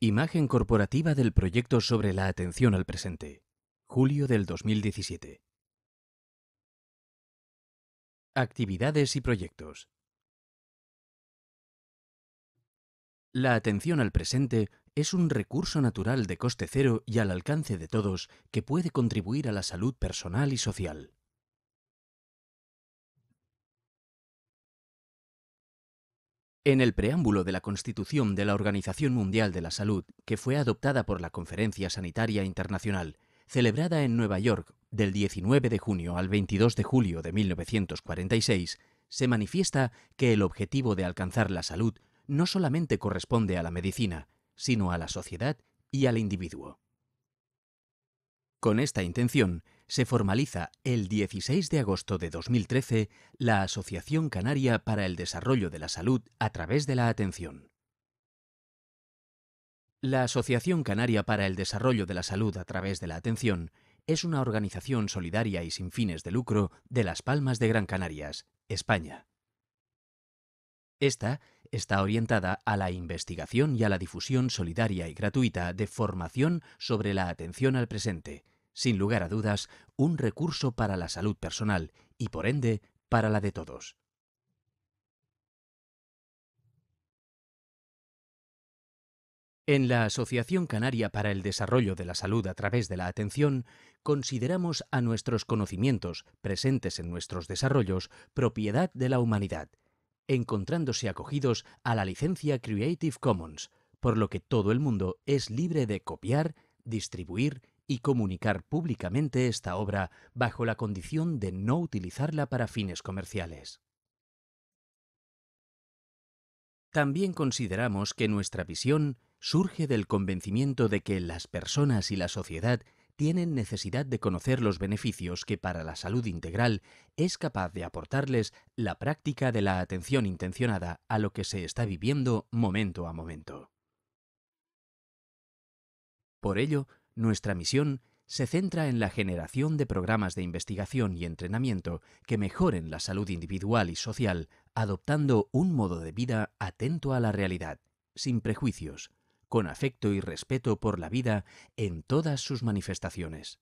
Imagen corporativa del proyecto sobre la atención al presente, julio del 2017. Actividades y proyectos. La atención al presente es un recurso natural de coste cero y al alcance de todos que puede contribuir a la salud personal y social. En el preámbulo de la Constitución de la Organización Mundial de la Salud, que fue adoptada por la Conferencia Sanitaria Internacional, celebrada en Nueva York del 19 de junio al 22 de julio de 1946, se manifiesta que el objetivo de alcanzar la salud no solamente corresponde a la medicina, sino a la sociedad y al individuo. Con esta intención, se formaliza el 16 de agosto de 2013 la Asociación Canaria para el Desarrollo de la Salud a través de la Atención. La Asociación Canaria para el Desarrollo de la Salud a través de la Atención es una organización solidaria y sin fines de lucro de Las Palmas de Gran Canarias, España. Esta está orientada a la investigación y a la difusión solidaria y gratuita de formación sobre la atención al presente, sin lugar a dudas, un recurso para la salud personal y por ende para la de todos. En la Asociación Canaria para el Desarrollo de la Salud a través de la Atención, consideramos a nuestros conocimientos presentes en nuestros desarrollos propiedad de la humanidad, encontrándose acogidos a la licencia Creative Commons, por lo que todo el mundo es libre de copiar, distribuir y comunicar públicamente esta obra bajo la condición de no utilizarla para fines comerciales. También consideramos que nuestra visión surge del convencimiento de que las personas y la sociedad tienen necesidad de conocer los beneficios que para la salud integral es capaz de aportarles la práctica de la atención intencionada a lo que se está viviendo momento a momento. Por ello, nuestra misión se centra en la generación de programas de investigación y entrenamiento que mejoren la salud individual y social, adoptando un modo de vida atento a la realidad, sin prejuicios, con afecto y respeto por la vida en todas sus manifestaciones.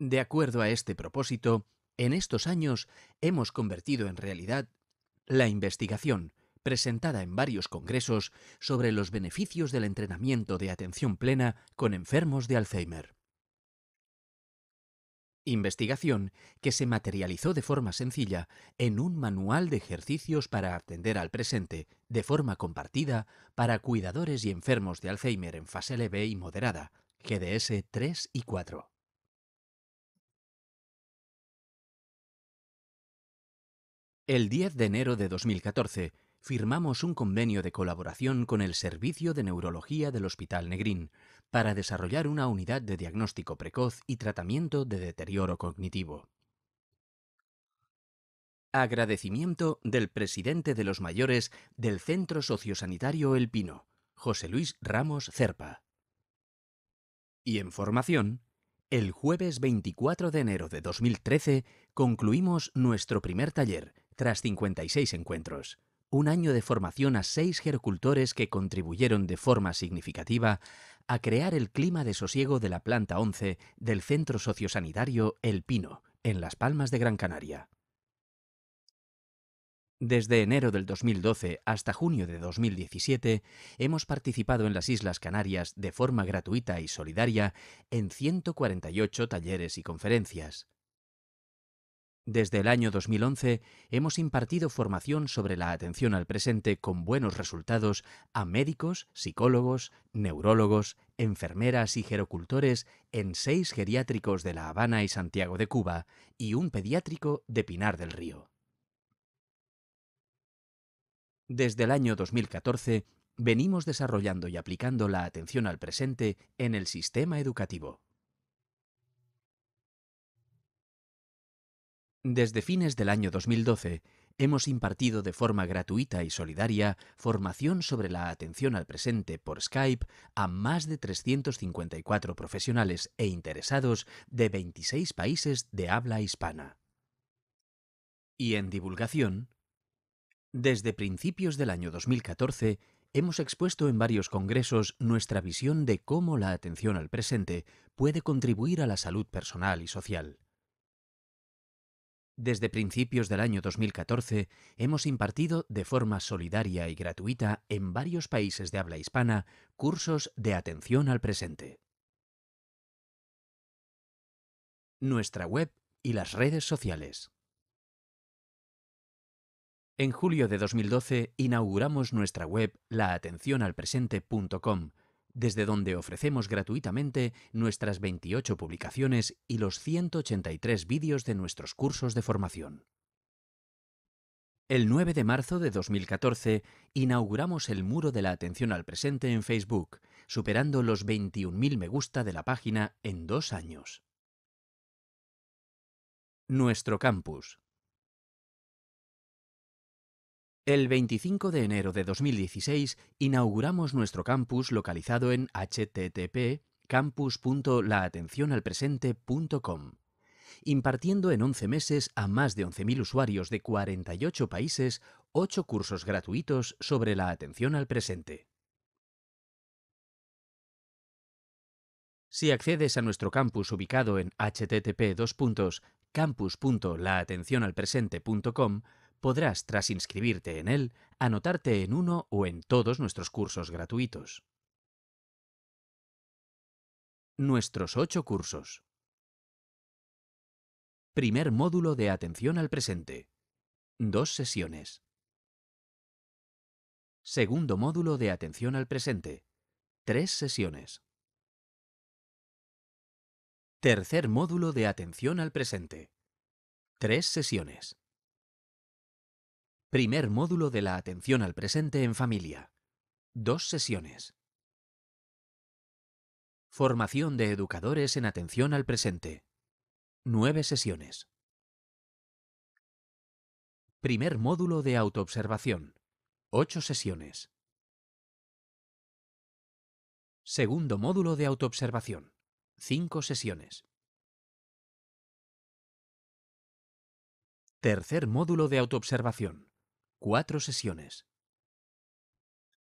De acuerdo a este propósito, en estos años hemos convertido en realidad la investigación, presentada en varios congresos sobre los beneficios del entrenamiento de atención plena con enfermos de Alzheimer. Investigación que se materializó de forma sencilla en un manual de ejercicios para atender al presente, de forma compartida, para cuidadores y enfermos de Alzheimer en fase leve y moderada, GDS 3 y 4. El 10 de enero de 2014, firmamos un convenio de colaboración con el Servicio de Neurología del Hospital Negrín para desarrollar una unidad de diagnóstico precoz y tratamiento de deterioro cognitivo. Agradecimiento del presidente de los mayores del Centro Sociosanitario El Pino, José Luis Ramos Cerpa. Y en formación, el jueves 24 de enero de 2013 concluimos nuestro primer taller, tras 56 encuentros un año de formación a seis gerocultores que contribuyeron de forma significativa a crear el clima de sosiego de la planta 11 del centro sociosanitario El Pino, en Las Palmas de Gran Canaria. Desde enero del 2012 hasta junio de 2017 hemos participado en las Islas Canarias de forma gratuita y solidaria en 148 talleres y conferencias. Desde el año 2011 hemos impartido formación sobre la atención al presente con buenos resultados a médicos, psicólogos, neurólogos, enfermeras y gerocultores en seis geriátricos de La Habana y Santiago de Cuba y un pediátrico de Pinar del Río. Desde el año 2014 venimos desarrollando y aplicando la atención al presente en el sistema educativo. Desde fines del año 2012 hemos impartido de forma gratuita y solidaria formación sobre la atención al presente por Skype a más de 354 profesionales e interesados de 26 países de habla hispana. Y en divulgación, desde principios del año 2014 hemos expuesto en varios congresos nuestra visión de cómo la atención al presente puede contribuir a la salud personal y social. Desde principios del año 2014 hemos impartido de forma solidaria y gratuita en varios países de habla hispana cursos de atención al presente. Nuestra web y las redes sociales. En julio de 2012 inauguramos nuestra web laatencionalpresente.com desde donde ofrecemos gratuitamente nuestras 28 publicaciones y los 183 vídeos de nuestros cursos de formación. El 9 de marzo de 2014 inauguramos el muro de la atención al presente en Facebook, superando los 21.000 me gusta de la página en dos años. Nuestro campus, el 25 de enero de 2016 inauguramos nuestro campus localizado en http campus.laatencionalpresente.com, impartiendo en 11 meses a más de 11.000 usuarios de 48 países 8 cursos gratuitos sobre la atención al presente. Si accedes a nuestro campus ubicado en http campus.laatencionalpresente.com, podrás, tras inscribirte en él, anotarte en uno o en todos nuestros cursos gratuitos. Nuestros ocho cursos. Primer módulo de atención al presente. Dos sesiones. Segundo módulo de atención al presente. Tres sesiones. Tercer módulo de atención al presente. Tres sesiones. Primer módulo de la atención al presente en familia. Dos sesiones. Formación de educadores en atención al presente. Nueve sesiones. Primer módulo de autoobservación. Ocho sesiones. Segundo módulo de autoobservación. Cinco sesiones. Tercer módulo de autoobservación. Cuatro sesiones.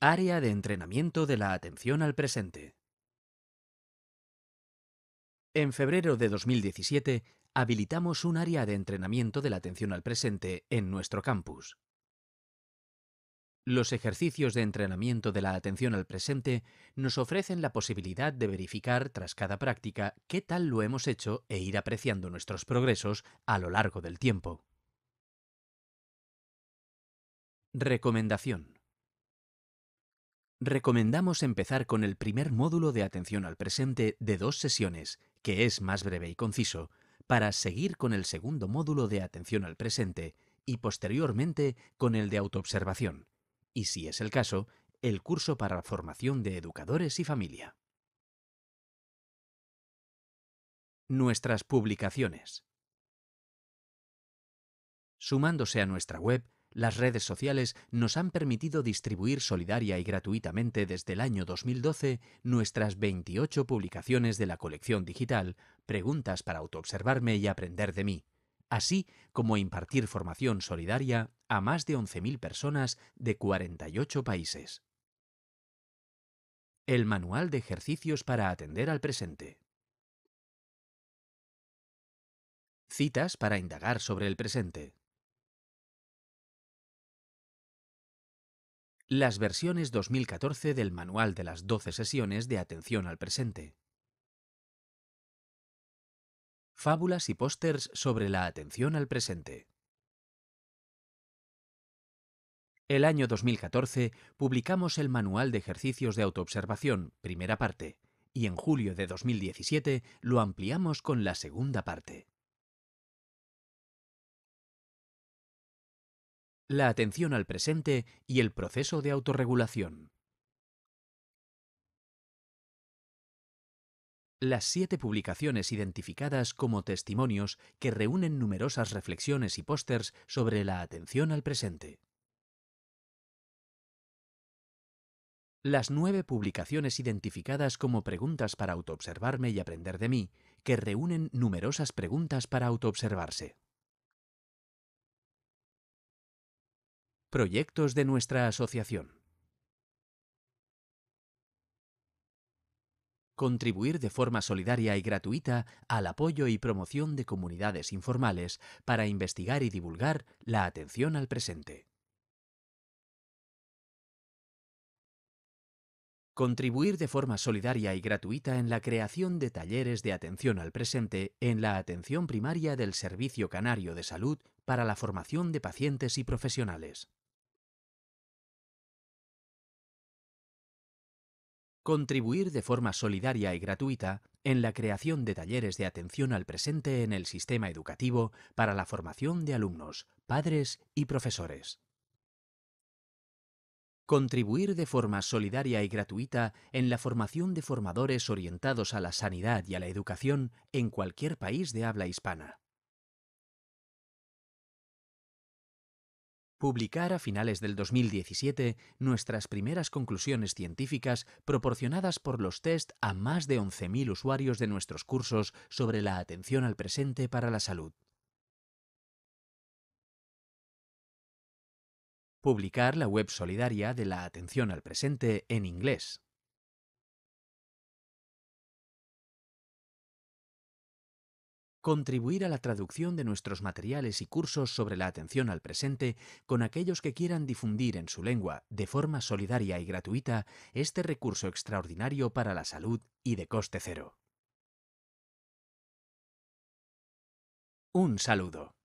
Área de entrenamiento de la atención al presente. En febrero de 2017 habilitamos un área de entrenamiento de la atención al presente en nuestro campus. Los ejercicios de entrenamiento de la atención al presente nos ofrecen la posibilidad de verificar tras cada práctica qué tal lo hemos hecho e ir apreciando nuestros progresos a lo largo del tiempo. Recomendación. Recomendamos empezar con el primer módulo de atención al presente de dos sesiones, que es más breve y conciso, para seguir con el segundo módulo de atención al presente y posteriormente con el de autoobservación, y si es el caso, el curso para formación de educadores y familia. Nuestras publicaciones. Sumándose a nuestra web, las redes sociales nos han permitido distribuir solidaria y gratuitamente desde el año 2012 nuestras 28 publicaciones de la colección digital, preguntas para autoobservarme y aprender de mí, así como impartir formación solidaria a más de 11.000 personas de 48 países. El Manual de Ejercicios para Atender al Presente. Citas para indagar sobre el presente. las versiones 2014 del Manual de las 12 sesiones de atención al presente. Fábulas y pósters sobre la atención al presente. El año 2014 publicamos el Manual de Ejercicios de Autoobservación, primera parte, y en julio de 2017 lo ampliamos con la segunda parte. la atención al presente y el proceso de autorregulación. Las siete publicaciones identificadas como testimonios que reúnen numerosas reflexiones y pósters sobre la atención al presente. Las nueve publicaciones identificadas como preguntas para autoobservarme y aprender de mí, que reúnen numerosas preguntas para autoobservarse. Proyectos de nuestra asociación. Contribuir de forma solidaria y gratuita al apoyo y promoción de comunidades informales para investigar y divulgar la atención al presente. Contribuir de forma solidaria y gratuita en la creación de talleres de atención al presente en la atención primaria del Servicio Canario de Salud para la formación de pacientes y profesionales. Contribuir de forma solidaria y gratuita en la creación de talleres de atención al presente en el sistema educativo para la formación de alumnos, padres y profesores. Contribuir de forma solidaria y gratuita en la formación de formadores orientados a la sanidad y a la educación en cualquier país de habla hispana. publicar a finales del 2017 nuestras primeras conclusiones científicas proporcionadas por los test a más de 11.000 usuarios de nuestros cursos sobre la atención al presente para la salud. Publicar la web solidaria de la atención al presente en inglés. contribuir a la traducción de nuestros materiales y cursos sobre la atención al presente con aquellos que quieran difundir en su lengua, de forma solidaria y gratuita, este recurso extraordinario para la salud y de coste cero. Un saludo.